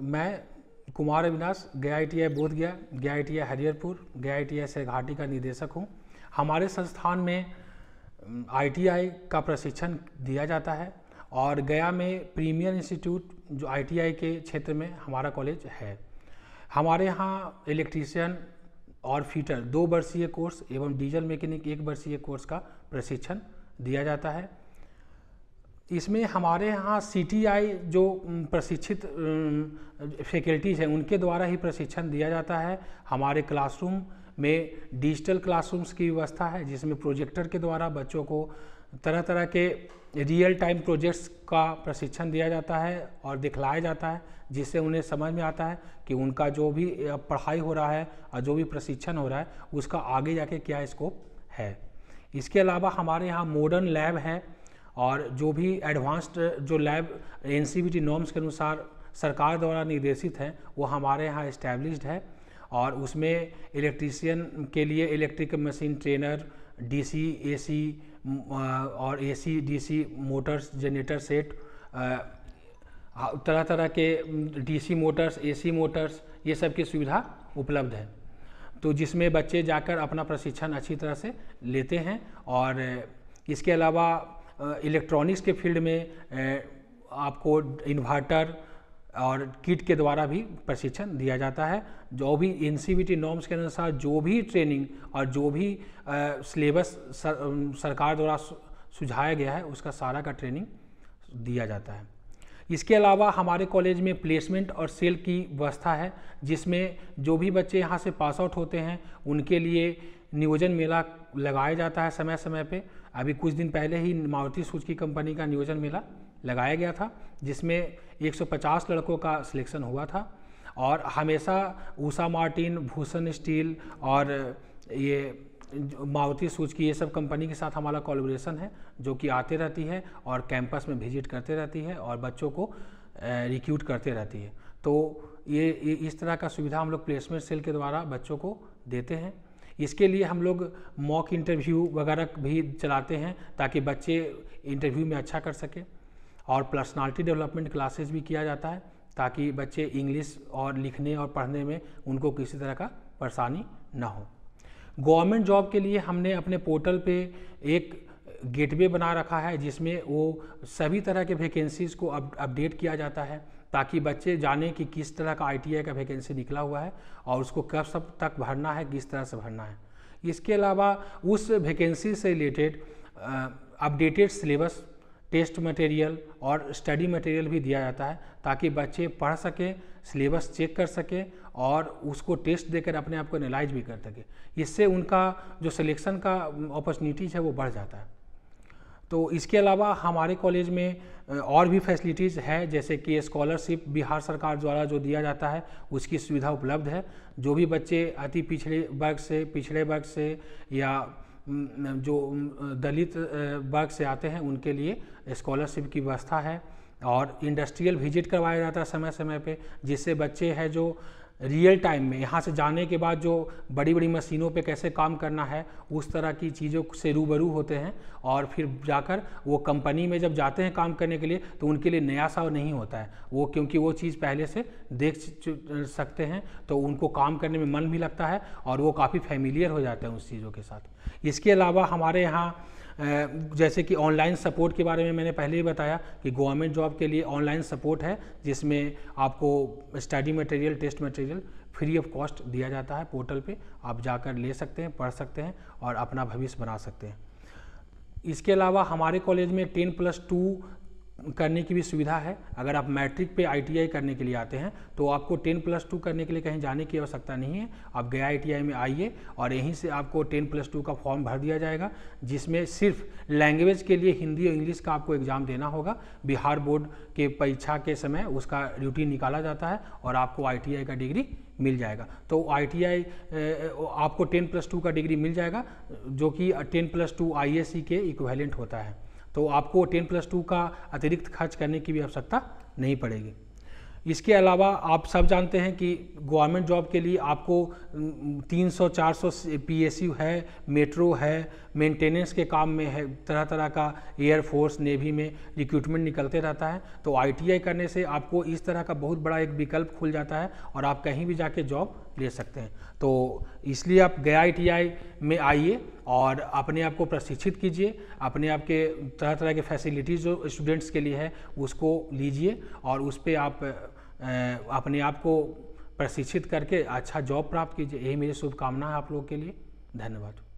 मैं कुमार अविनाश गया I T बोध गया गया आई टी हरियरपुर गया आई टी घाटी का निदेशक हूँ हमारे संस्थान में आईटीआई का प्रशिक्षण दिया जाता है और गया में प्रीमियर इंस्टीट्यूट जो आईटीआई के क्षेत्र में हमारा कॉलेज है हमारे यहाँ इलेक्ट्रीशियन और फीटर दो वर्षीय कोर्स एवं डीजल मैकेनिक एक वर्षीय कोर्स का प्रशिक्षण दिया जाता है इसमें हमारे यहाँ सीटीआई जो प्रशिक्षित फैकल्टीज हैं उनके द्वारा ही प्रशिक्षण दिया जाता है हमारे क्लासरूम में डिजिटल क्लासरूम्स की व्यवस्था है जिसमें प्रोजेक्टर के द्वारा बच्चों को तरह तरह के रियल टाइम प्रोजेक्ट्स का प्रशिक्षण दिया जाता है और दिखलाया जाता है जिससे उन्हें समझ में आता है कि उनका जो भी पढ़ाई हो रहा है और जो भी प्रशिक्षण हो रहा है उसका आगे जाके क्या स्कोप है इसके अलावा हमारे यहाँ मॉडर्न लैब है और जो भी एडवांस्ड जो लैब एन नॉर्म्स के अनुसार सरकार द्वारा निर्देशित हैं वो हमारे यहाँ इस्टेब्लिश्ड है और उसमें इलेक्ट्रीशियन के लिए electric machine trainer DC AC और AC DC motors generator set तरह तरह के डीसी मोटर्स एसी मोटर्स ये सब की सुविधा उपलब्ध है तो जिसमें बच्चे जाकर अपना प्रशिक्षण अच्छी तरह से लेते हैं और इसके अलावा इलेक्ट्रॉनिक्स के फील्ड में आपको इन्वर्टर और किट के द्वारा भी प्रशिक्षण दिया जाता है जो भी एन नॉर्म्स के अनुसार जो भी ट्रेनिंग और जो भी सिलेबस सर, सरकार द्वारा सुझाया गया है उसका सारा का ट्रेनिंग दिया जाता है इसके अलावा हमारे कॉलेज में प्लेसमेंट और सेल की व्यवस्था है जिसमें जो भी बच्चे यहाँ से पास आउट होते हैं उनके लिए नियोजन मेला लगाया जाता है समय समय पे अभी कुछ दिन पहले ही मारुति सुजुकी कंपनी का नियोजन मेला लगाया गया था जिसमें 150 लड़कों का सिलेक्शन हुआ था और हमेशा ऊषा मार्टिन भूषण स्टील और ये मारुति सुजुकी ये सब कंपनी के साथ हमारा कॉलोब्रेशन है जो कि आते रहती है और कैंपस में विजिट करते रहती है और बच्चों को रिक्यूट करते रहती है तो ये, ये इस तरह का सुविधा हम लोग प्लेसमेंट सेल के द्वारा बच्चों को देते हैं इसके लिए हम लोग मॉक इंटरव्यू वगैरह भी चलाते हैं ताकि बच्चे इंटरव्यू में अच्छा कर सकें और पर्सनालिटी डेवलपमेंट क्लासेस भी किया जाता है ताकि बच्चे इंग्लिश और लिखने और पढ़ने में उनको किसी तरह का परेशानी ना हो गवर्नमेंट जॉब के लिए हमने अपने पोर्टल पे एक गेटवे बना रखा है जिसमें वो सभी तरह के वैकेंसीज़ को अप अपडेट किया जाता है ताकि बच्चे जाने कि किस तरह का आई का वैकेंसी निकला हुआ है और उसको कब सब तक भरना है किस तरह से भरना है इसके अलावा उस वैकेंसी से related updated syllabus test material और स्टडी मटेरियल भी दिया जाता है ताकि बच्चे पढ़ सकें सिलेबस चेक कर सकें और उसको टेस्ट देकर अपने आप को एनालाइज भी कर सकें इससे उनका जो सिलेक्शन का अपॉर्चुनिटीज़ है वो बढ़ जाता है तो इसके अलावा हमारे कॉलेज में और भी फैसिलिटीज़ है जैसे कि स्कॉलरशिप बिहार सरकार द्वारा जो दिया जाता है उसकी सुविधा उपलब्ध है जो भी बच्चे अति पिछड़े वर्ग से पिछड़े वर्ग से या जो दलित वर्ग से आते हैं उनके लिए स्कॉलरशिप की व्यवस्था है और इंडस्ट्रियल विजिट करवाया जाता है समय समय पे जिससे बच्चे हैं जो रियल टाइम में यहाँ से जाने के बाद जो बड़ी बड़ी मशीनों पे कैसे काम करना है उस तरह की चीज़ों से रूबरू होते हैं और फिर जाकर वो कंपनी में जब जाते हैं काम करने के लिए तो उनके लिए नया सा नहीं होता है वो क्योंकि वो चीज़ पहले से देख सकते हैं तो उनको काम करने में मन भी लगता है और वो काफ़ी फैमिलियर हो जाते हैं उस चीज़ों के साथ इसके अलावा हमारे यहाँ जैसे कि ऑनलाइन सपोर्ट के बारे में मैंने पहले ही बताया कि गवर्नमेंट जॉब के लिए ऑनलाइन सपोर्ट है जिसमें आपको study material test material free of cost दिया जाता है पोर्टल पे आप जाकर ले सकते हैं पढ़ सकते हैं और अपना भविष्य बना सकते हैं इसके अलावा हमारे कॉलेज में टेन प्लस टू करने की भी सुविधा है अगर आप मैट्रिक पे आईटीआई करने के लिए आते हैं तो आपको 10 प्लस टू करने के लिए कहीं जाने की आवश्यकता नहीं है आप गया आईटीआई में आइए और यहीं से आपको 10 प्लस टू का फॉर्म भर दिया जाएगा जिसमें सिर्फ लैंग्वेज के लिए हिंदी और इंग्लिश का आपको एग्ज़ाम देना होगा बिहार बोर्ड के परीक्षा के समय उसका ड्यूटी निकाला जाता है और आपको आई का डिग्री मिल जाएगा तो आई आपको टेन प्लस टू का डिग्री मिल जाएगा जो कि ten plus two I e के इक्वेलेंट होता है तो आपको टेन प्लस टू का अतिरिक्त खर्च करने की भी आवश्यकता नहीं पड़ेगी इसके अलावा आप सब जानते हैं कि गवर्नमेंट जॉब के लिए आपको 300 400 पीएसयू है मेट्रो है मेंटेनेंस के काम में है तरह तरह का एयरफोर्स नेवी में रिक्रूटमेंट निकलते रहता है तो आईटीआई करने से आपको इस तरह का बहुत बड़ा एक विकल्प खुल जाता है और आप कहीं भी जाके जॉब ले सकते हैं तो इसलिए आप गया आई में आइए और अपने आप को प्रशिक्षित कीजिए अपने आप के तरह तरह के फैसिलिटीज़ जो स्टूडेंट्स के लिए है उसको लीजिए और उस पर आप अपने आप को प्रशिक्षित करके अच्छा जॉब प्राप्त कीजिए यही मेरी शुभकामना है आप लोग के लिए धन्यवाद